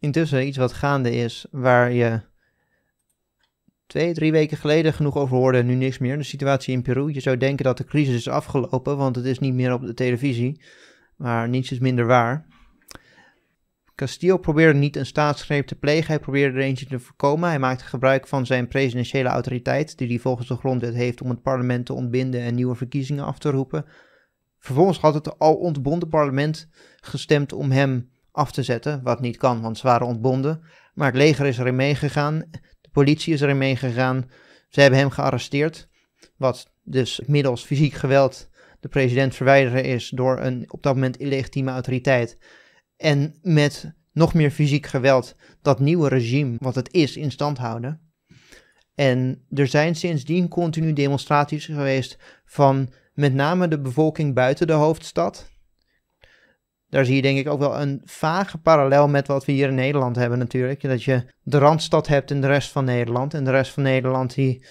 intussen iets wat gaande is, waar je twee, drie weken geleden genoeg over hoorde en nu niks meer. De situatie in Peru. Je zou denken dat de crisis is afgelopen, want het is niet meer op de televisie. Maar niets is minder waar. Castillo probeerde niet een staatsgreep te plegen, hij probeerde er eentje te voorkomen. Hij maakte gebruik van zijn presidentiële autoriteit, die hij volgens de grondwet heeft om het parlement te ontbinden en nieuwe verkiezingen af te roepen. Vervolgens had het al ontbonden parlement gestemd om hem af te zetten, wat niet kan, want ze waren ontbonden. Maar het leger is erin meegegaan, de politie is erin meegegaan, ze hebben hem gearresteerd, wat dus middels fysiek geweld de president verwijderen is door een op dat moment illegitieme autoriteit. En met nog meer fysiek geweld dat nieuwe regime, wat het is, in stand houden. En er zijn sindsdien continu demonstraties geweest van met name de bevolking buiten de hoofdstad daar zie je denk ik ook wel een vage parallel met wat we hier in Nederland hebben natuurlijk. Dat je de Randstad hebt in de rest van Nederland. En de rest van Nederland die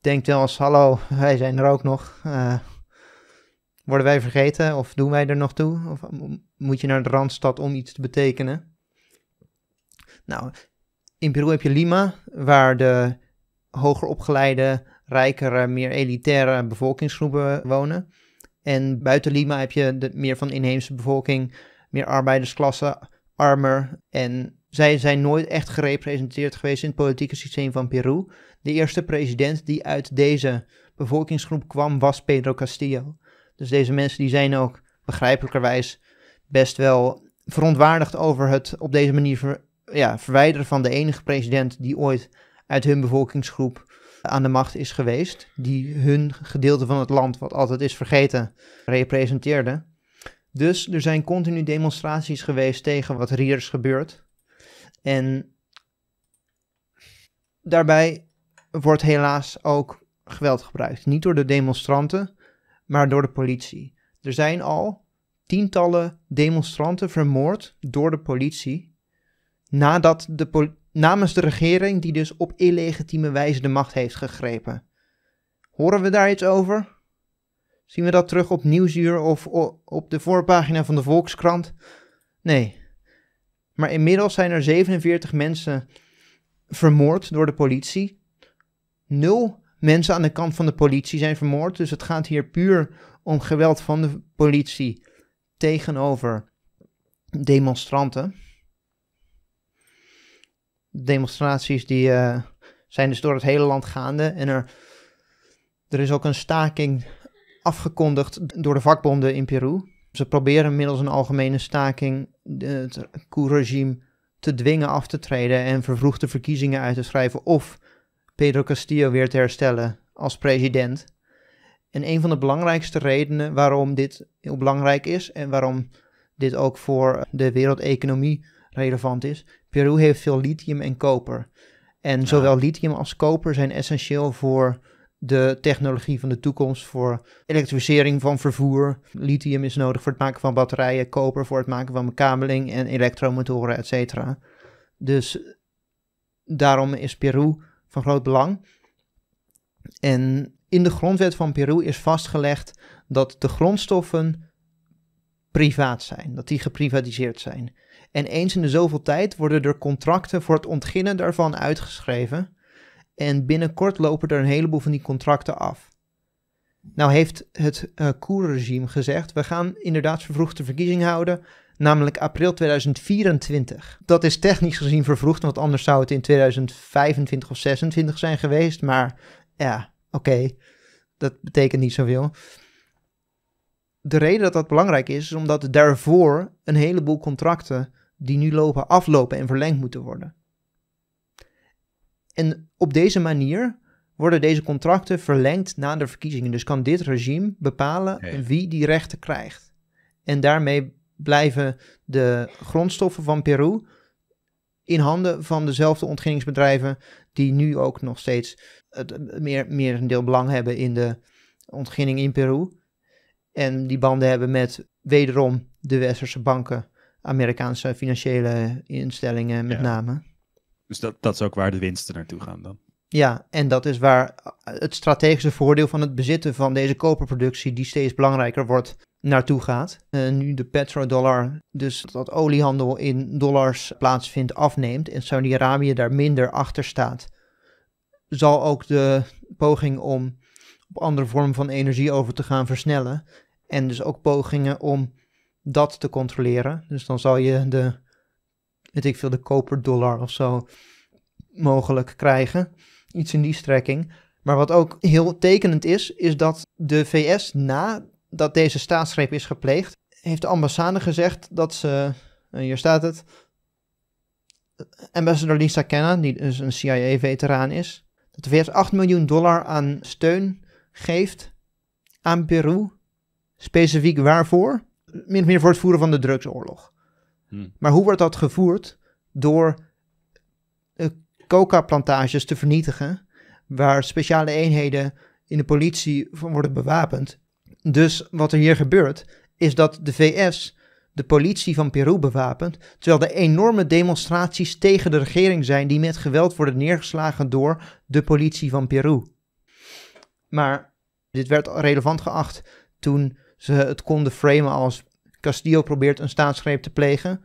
denkt wel eens, hallo, wij zijn er ook nog. Eh, worden wij vergeten of doen wij er nog toe? Of moet je naar de Randstad om iets te betekenen? Nou, in Peru heb je Lima, waar de hoger opgeleide, rijkere, meer elitaire bevolkingsgroepen wonen. En buiten Lima heb je meer van de inheemse bevolking, meer arbeidersklasse, armer. En zij zijn nooit echt gerepresenteerd geweest in het politieke systeem van Peru. De eerste president die uit deze bevolkingsgroep kwam was Pedro Castillo. Dus deze mensen die zijn ook begrijpelijkerwijs best wel verontwaardigd over het op deze manier ja, verwijderen van de enige president die ooit uit hun bevolkingsgroep aan de macht is geweest, die hun gedeelte van het land, wat altijd is vergeten, representeerde. Dus er zijn continu demonstraties geweest tegen wat hier gebeurt. En daarbij wordt helaas ook geweld gebruikt. Niet door de demonstranten, maar door de politie. Er zijn al tientallen demonstranten vermoord door de politie. Nadat de, politie namens de regering die dus op illegitieme wijze de macht heeft gegrepen. Horen we daar iets over? Zien we dat terug op Nieuwsuur of op de voorpagina van de Volkskrant? Nee. Maar inmiddels zijn er 47 mensen vermoord door de politie. Nul mensen aan de kant van de politie zijn vermoord. Dus het gaat hier puur om geweld van de politie tegenover demonstranten demonstraties die eh, zijn dus door het hele land gaande. En er, er is ook een staking afgekondigd door de vakbonden in Peru. Ze proberen middels een algemene staking eh, het coup-regime te dwingen af te treden en vervroegde verkiezingen uit te schrijven of Pedro Castillo weer te herstellen als president. En een van de belangrijkste redenen waarom dit heel belangrijk is en waarom dit ook voor de wereldeconomie relevant is. Peru heeft veel lithium en koper. En zowel lithium als koper zijn essentieel voor de technologie van de toekomst voor elektrificering van vervoer. Lithium is nodig voor het maken van batterijen, koper voor het maken van bekabeling en elektromotoren, et cetera. Dus daarom is Peru van groot belang. En in de grondwet van Peru is vastgelegd dat de grondstoffen privaat zijn, dat die geprivatiseerd zijn. En eens in de zoveel tijd worden er contracten voor het ontginnen daarvan uitgeschreven. En binnenkort lopen er een heleboel van die contracten af. Nou heeft het uh, eh, koer gezegd: we gaan inderdaad vervroegde verkiezing houden, namelijk april 2024. Dat is technisch gezien vervroegd, want anders zou het in 2025 of 2026 zijn geweest. Maar ja, oké, dat betekent niet zoveel. De reden dat dat belangrijk is, is omdat daarvoor een heleboel contracten die nu lopen aflopen en verlengd moeten worden. En op deze manier worden deze contracten verlengd na de verkiezingen. Dus kan dit regime bepalen wie die rechten krijgt. En daarmee blijven de grondstoffen van Peru in handen van dezelfde ontginningsbedrijven die nu ook nog steeds het meer, meer een deel belang hebben in de ontginning in Peru. En die banden hebben met wederom de westerse banken Amerikaanse financiële instellingen met name. Dus dat, dat is ook waar de winsten naartoe gaan dan? Ja, en dat is waar het strategische voordeel van het bezitten van deze koperproductie, die steeds belangrijker wordt, naartoe gaat. Uh, nu de petrodollar, dus dat oliehandel in dollars plaatsvindt, afneemt en Saudi-Arabië daar minder achter staat, zal ook de poging om op andere vormen van energie over te gaan versnellen. En dus ook pogingen om dat te controleren. Dus dan zal je de, weet ik veel, de koperdollar of zo mogelijk krijgen. Iets in die strekking. Maar wat ook heel tekenend is, is dat de VS nadat deze staatsgreep is gepleegd, heeft de ambassade gezegd dat ze, eh, hier staat het, ambassador Lisa Kenna, die dus een CIA-veteraan is, dat de VS 8 miljoen dollar aan steun geeft aan Peru. Specifiek waarvoor? min of meer voor het voeren van de drugsoorlog. Hm. Maar hoe wordt dat gevoerd? Door uh, coca-plantages te vernietigen, waar speciale eenheden in de politie van worden bewapend. Dus wat er hier gebeurt, is dat de VS de politie van Peru bewapend, terwijl er enorme demonstraties tegen de regering zijn die met geweld worden neergeslagen door de politie van Peru. Maar dit werd relevant geacht toen ze het konden framen als Castillo probeert een staatsgreep te plegen.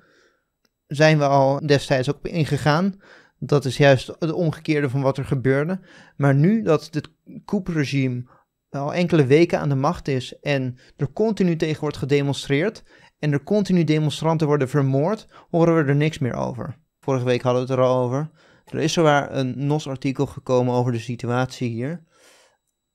Zijn we al destijds ook ingegaan. Dat is juist het omgekeerde van wat er gebeurde. Maar nu dat dit coup-regime al enkele weken aan de macht is en er continu tegen wordt gedemonstreerd en er continu demonstranten worden vermoord, horen we er niks meer over. Vorige week hadden we het er al over. Er is zowaar een NOS-artikel gekomen over de situatie hier.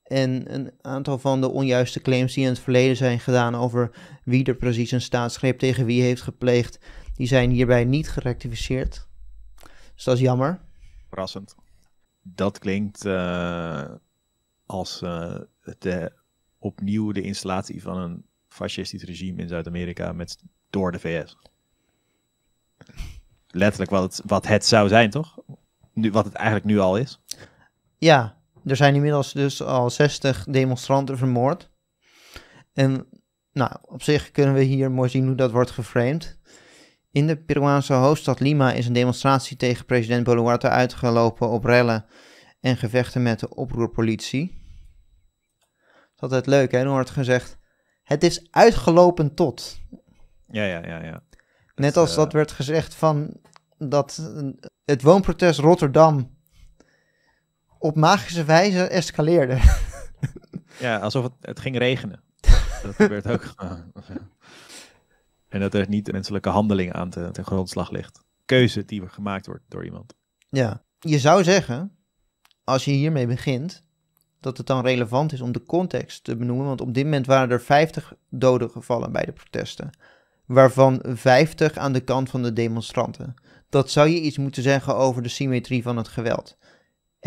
En een aantal van de onjuiste claims die in het verleden zijn gedaan over wie er precies een staatsgreep tegen wie heeft gepleegd, die zijn hierbij niet gerectificeerd. Dus dat is jammer. Verrassend. Dat klinkt eh, als eh, de, opnieuw de installatie van een fascistisch regime in Zuid-Amerika met, door de VS. Letterlijk wat het, wat het zou zijn, toch? Nu, wat het eigenlijk nu al is. Ja, er zijn inmiddels dus al 60 demonstranten vermoord. En nou, op zich kunnen we hier mooi zien hoe dat wordt geframed. In de Peruaanse hoofdstad Lima is een demonstratie tegen president Boluarte uitgelopen op rellen en gevechten met de oproerpolitie. Dat is altijd leuk, hè? Dan wordt gezegd, het is uitgelopen tot. Ja, ja, ja, ja. Net als eh, dat werd gezegd van dat het woonprotest Rotterdam op magische wijze escaleerde. ja, alsof het, ging regenen. Dat gebeurt ook. en dat er niet menselijke handeling aan te, ten grondslag ligt. Keuze die gemaakt wordt door iemand. Ja, je zou zeggen, als je hiermee begint, dat het dan relevant is om de context te benoemen. Want op dit moment waren er 50 doden gevallen bij de protesten. Waarvan 50 aan de kant van de demonstranten. Dat zou je iets moeten zeggen over de symmetrie van het geweld.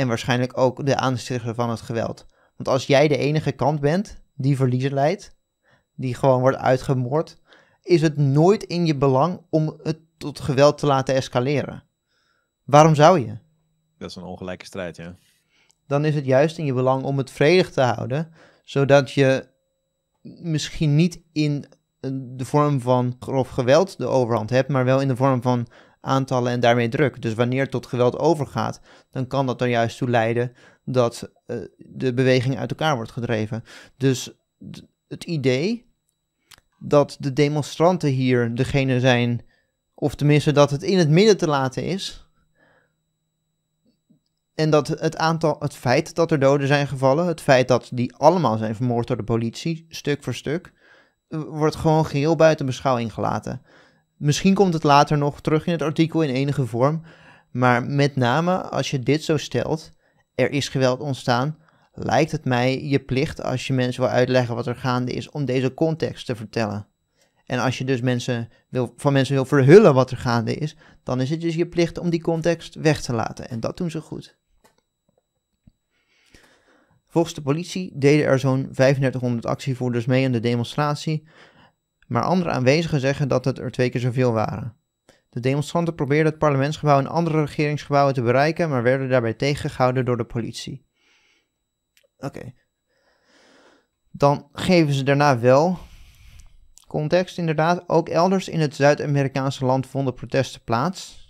En waarschijnlijk ook de aanstichter van het geweld. Want als jij de enige kant bent die verliezen leidt, die gewoon wordt uitgemoord, is het nooit in je belang om het tot geweld te laten escaleren. Waarom zou je? Dat is een ongelijke strijd, ja. Dan is het juist in je belang om het vredig te houden, zodat je misschien niet in eh, de vorm van grof geweld de overhand hebt, maar wel in de vorm van aantallen en daarmee druk. Dus wanneer het tot geweld overgaat, dan kan dat er juist toe leiden dat eh, de beweging uit elkaar wordt gedreven. Dus het idee dat de demonstranten hier degene zijn, of tenminste dat het in het midden te laten is. En dat het, aantal, het feit dat er doden zijn gevallen, het feit dat die allemaal zijn vermoord door de politie, stuk voor stuk, wordt gewoon geheel buiten beschouwing gelaten. Misschien komt het later nog terug in het artikel in enige vorm, maar met name als je dit zo stelt, er is geweld ontstaan, lijkt het mij je plicht als je mensen wil uitleggen wat er gaande is om deze context te vertellen. En als je dus mensen wil, van mensen wil verhullen wat er gaande is, dan is het dus je plicht om die context weg te laten. En dat doen ze goed. Volgens de politie deden er zo'n 3500 actievoerders mee aan de demonstratie, maar andere aanwezigen zeggen dat het er twee keer zoveel waren. De demonstranten probeerden het parlementsgebouw en andere regeringsgebouwen te bereiken, maar werden daarbij tegengehouden door de politie. Oké. Dan geven ze daarna wel context, inderdaad. Ook elders in het Zuid-Amerikaanse land vonden protesten plaats.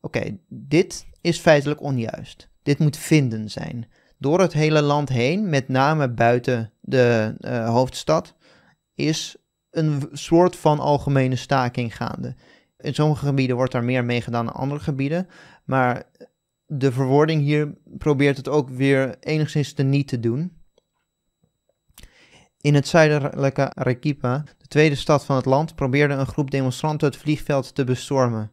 Oké, dit is feitelijk onjuist. Dit moet vinden zijn. Door het hele land heen, met name buiten de eh, hoofdstad, is een soort van algemene staking gaande. In sommige gebieden wordt daar meer mee gedaan dan andere gebieden. Maar de verwoording hier probeert het ook weer enigszins te niet te doen. In het zuidelijke Arequipa, de tweede stad van het land, probeerde een groep demonstranten het vliegveld te bestormen.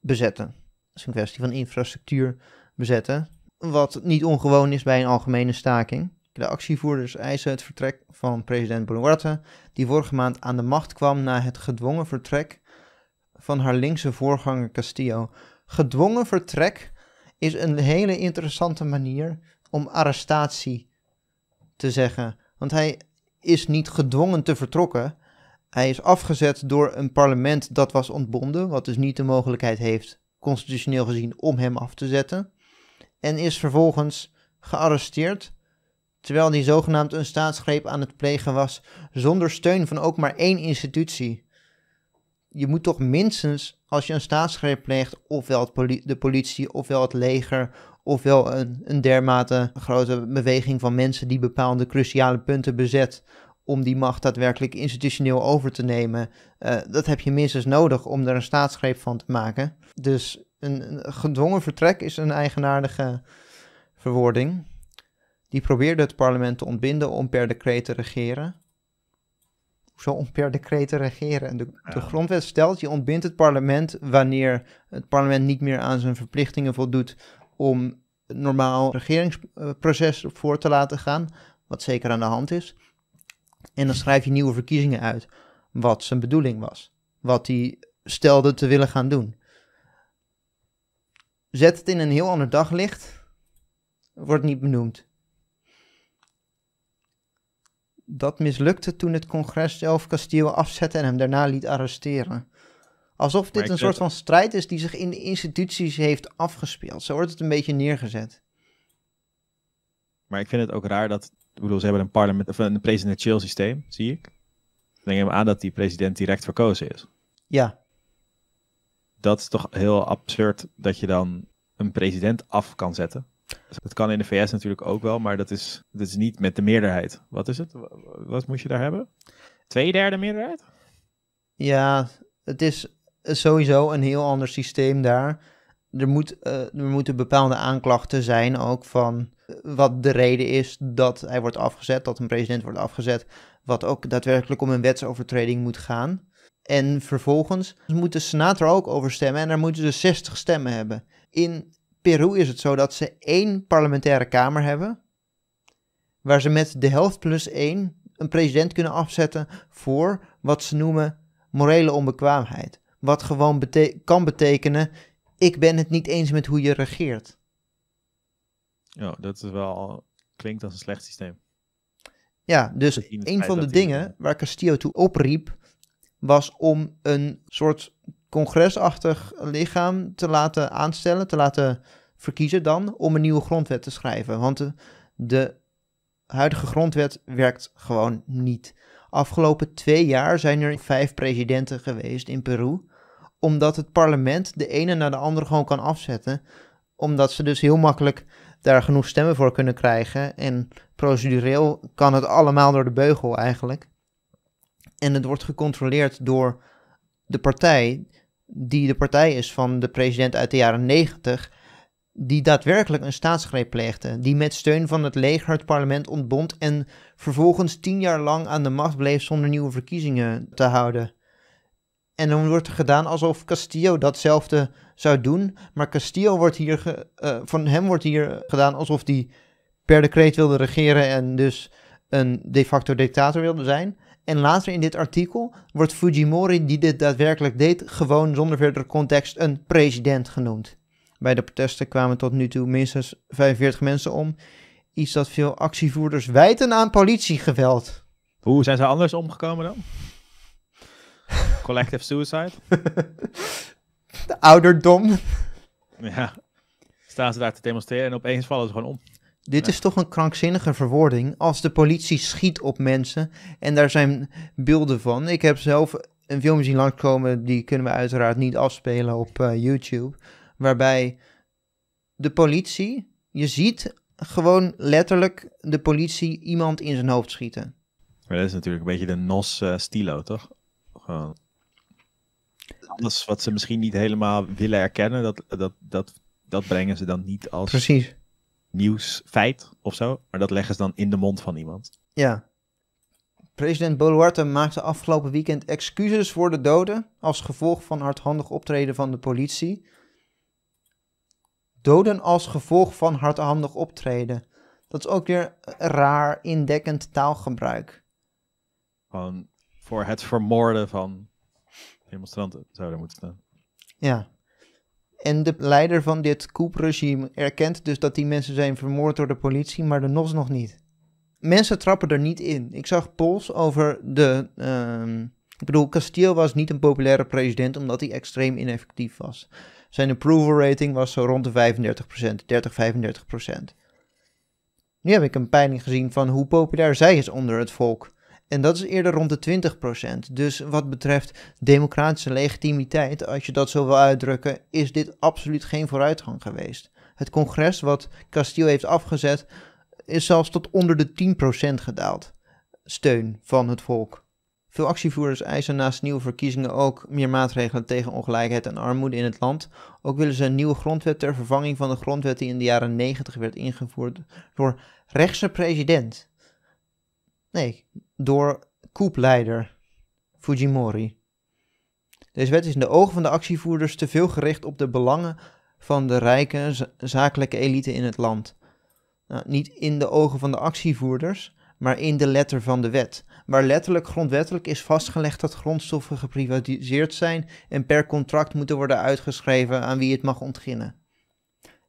Bezetten. Dat is een kwestie van infrastructuur bezetten. Wat niet ongewoon is bij een algemene staking. De actievoerders eisen het vertrek van president Boluarte, die vorige maand aan de macht kwam na het gedwongen vertrek van haar linkse voorganger Castillo. Gedwongen vertrek is een hele interessante manier om arrestatie te zeggen. Want hij is niet gedwongen te vertrokken. Hij is afgezet door een parlement dat was ontbonden, wat dus niet de mogelijkheid heeft, constitutioneel gezien, om hem af te zetten. En is vervolgens gearresteerd terwijl die zogenaamd een staatsgreep aan het plegen was, zonder steun van ook maar één institutie. Je moet toch minstens, als je een staatsgreep pleegt, ofwel de politie, ofwel het leger, ofwel een, een dermate grote beweging van mensen die bepaalde cruciale punten bezet, om die macht daadwerkelijk institutioneel over te nemen. Eh, dat heb je minstens nodig om er een staatsgreep van te maken. Dus een, een gedwongen vertrek is een eigenaardige verwoording. Die probeerde het parlement te ontbinden om per decreet te regeren. Hoezo om per decreet te regeren? De, de grondwet stelt, je ontbindt het parlement wanneer het parlement niet meer aan zijn verplichtingen voldoet om het normaal regeringsproces voor te laten gaan, wat zeker aan de hand is. En dan schrijf je nieuwe verkiezingen uit, wat zijn bedoeling was, wat hij stelde te willen gaan doen. Zet het in een heel ander daglicht, wordt niet benoemd dat mislukte toen het congres zelf Castillo afzette en hem daarna liet arresteren. Alsof dit een soort van strijd is die zich in de instituties heeft afgespeeld. Zo wordt het een beetje neergezet. Maar ik vind het ook raar dat, ik bedoel, ze hebben een, parlement, of een presidentieel systeem, zie ik. Denk aan dat die president direct verkozen is. Ja. Dat is toch heel absurd dat je dan een president af kan zetten. Dat kan in de VS natuurlijk ook wel, maar dat is, dat is niet met de meerderheid. Wat is het? Wat moet je daar hebben? Tweederde meerderheid? Ja, het is sowieso een heel ander systeem daar. Er, moet, eh, er moeten bepaalde aanklachten zijn ook van eh, wat de reden is dat hij wordt afgezet, dat een president wordt afgezet, wat ook daadwerkelijk om een wetsovertreding moet gaan. En vervolgens moet de senator ook over stemmen en daar moeten ze 60 stemmen hebben. In Peru is het zo dat ze één parlementaire kamer hebben, waar ze met de helft plus één een president kunnen afzetten voor wat ze noemen morele onbekwaamheid. Wat gewoon kan betekenen, ik ben het niet eens met hoe je regeert. Ja, dat is wel, klinkt als een slecht systeem. Ja, dus een van de dingen waar Castillo toe opriep, was om een soort congresachtig lichaam te laten aanstellen, te laten verkiezen dan, om een nieuwe grondwet te schrijven. Want de, de huidige grondwet werkt gewoon niet. Afgelopen twee jaar zijn er vijf presidenten geweest in Peru, omdat het parlement de ene naar de andere gewoon kan afzetten, omdat ze dus heel makkelijk daar genoeg stemmen voor kunnen krijgen. En procedureel kan het allemaal door de beugel eigenlijk. En het wordt gecontroleerd door de partij die de partij is van de president uit de jaren 90, die daadwerkelijk een staatsgreep pleegde, die met steun van het leger het parlement ontbond en vervolgens tien jaar lang aan de macht bleef zonder nieuwe verkiezingen te houden. En dan wordt er gedaan alsof Castillo datzelfde zou doen, maar Castillo wordt hier, eh, van hem wordt hier gedaan alsof hij per decreet wilde regeren en dus een de facto dictator wilde zijn. En later in dit artikel wordt Fujimori, die dit daadwerkelijk deed, gewoon zonder verdere context een president genoemd. Bij de protesten kwamen tot nu toe minstens 45 mensen om. Iets dat veel actievoerders wijten aan politiegeweld. Hoe zijn ze anders omgekomen dan? Collective suicide? de ouderdom. Ja, staan ze daar te demonstreren en opeens vallen ze gewoon om. Dit is toch een krankzinnige verwoording. Als de politie schiet op mensen en daar zijn beelden van. Ik heb zelf een film zien langskomen, die kunnen we uiteraard niet afspelen op eh, YouTube. Waarbij de politie, je ziet gewoon letterlijk de politie iemand in zijn hoofd schieten. Maar dat is natuurlijk een beetje de NOS-stilo, eh, toch? Gewoon. Alles wat ze misschien niet helemaal willen erkennen, dat, dat, dat, dat brengen ze dan niet als. Precies nieuwsfeit of zo. Maar dat leggen ze dan in de mond van iemand. Ja. President Boluarte maakte afgelopen weekend excuses voor de doden als gevolg van hardhandig optreden van de politie. Doden als gevolg van hardhandig optreden. Dat is ook weer raar, indekkend taalgebruik. Gewoon voor het vermoorden van demonstranten zou moeten staan. Ja. En de leider van dit coup-regime erkent dus dat die mensen zijn vermoord door de politie, maar de NOS nog niet. Mensen trappen er niet in. Ik zag polls over de. Ehm, ik bedoel, Castillo was niet een populaire president omdat hij extreem ineffectief was. Zijn approval rating was zo rond de 35%, 30, 35%. Nu heb ik een peiling gezien van hoe populair zij is onder het volk. En dat is eerder rond de 20%. Dus wat betreft democratische legitimiteit, als je dat zo wil uitdrukken, is dit absoluut geen vooruitgang geweest. Het congres wat Castillo heeft afgezet, is zelfs tot onder de 10% gedaald. Steun van het volk. Veel actievoerders eisen naast nieuwe verkiezingen ook meer maatregelen tegen ongelijkheid en armoede in het land. Ook willen ze een nieuwe grondwet ter vervanging van de grondwet die in de jaren 90 werd ingevoerd door rechtse president. Nee, door koepleider Fujimori. Deze wet is in de ogen van de actievoerders te veel gericht op de belangen van de rijke zakelijke elite in het land. Nou, niet in de ogen van de actievoerders, maar in de letter van de wet, waar letterlijk grondwettelijk is vastgelegd dat grondstoffen geprivatiseerd zijn en per contract moeten worden uitgeschreven aan wie het mag ontginnen.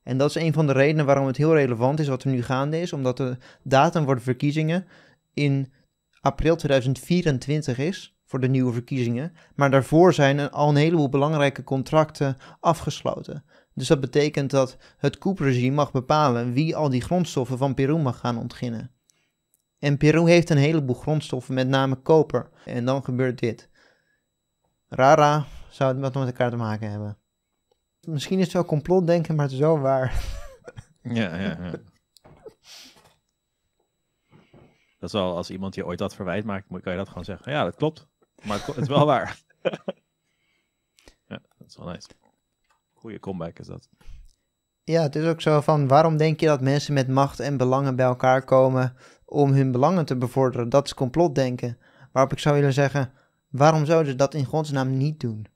En dat is een van de redenen waarom het heel relevant is wat er nu gaande is, omdat de datum voor de verkiezingen in april 2024 is voor de nieuwe verkiezingen. Maar daarvoor zijn al een heleboel belangrijke contracten afgesloten. Dus dat betekent dat het coop regime mag bepalen wie al die grondstoffen van Peru mag gaan ontginnen. En Peru heeft een heleboel grondstoffen, met name koper. En dan gebeurt dit. Rara zou het met elkaar te maken hebben. Misschien is het wel complotdenken, maar het is wel waar. Ja, ja, ja. Dat is wel, als iemand je ooit dat verwijt maakt, kan je dat gewoon zeggen. Ja, dat klopt. Maar het, is wel waar. ja, dat is wel nice. Goede comeback is dat. Ja, het is ook zo van waarom denk je dat mensen met macht en belangen bij elkaar komen om hun belangen te bevorderen? Dat is complotdenken. Waarop ik zou willen zeggen, waarom zouden ze dat in godsnaam niet doen?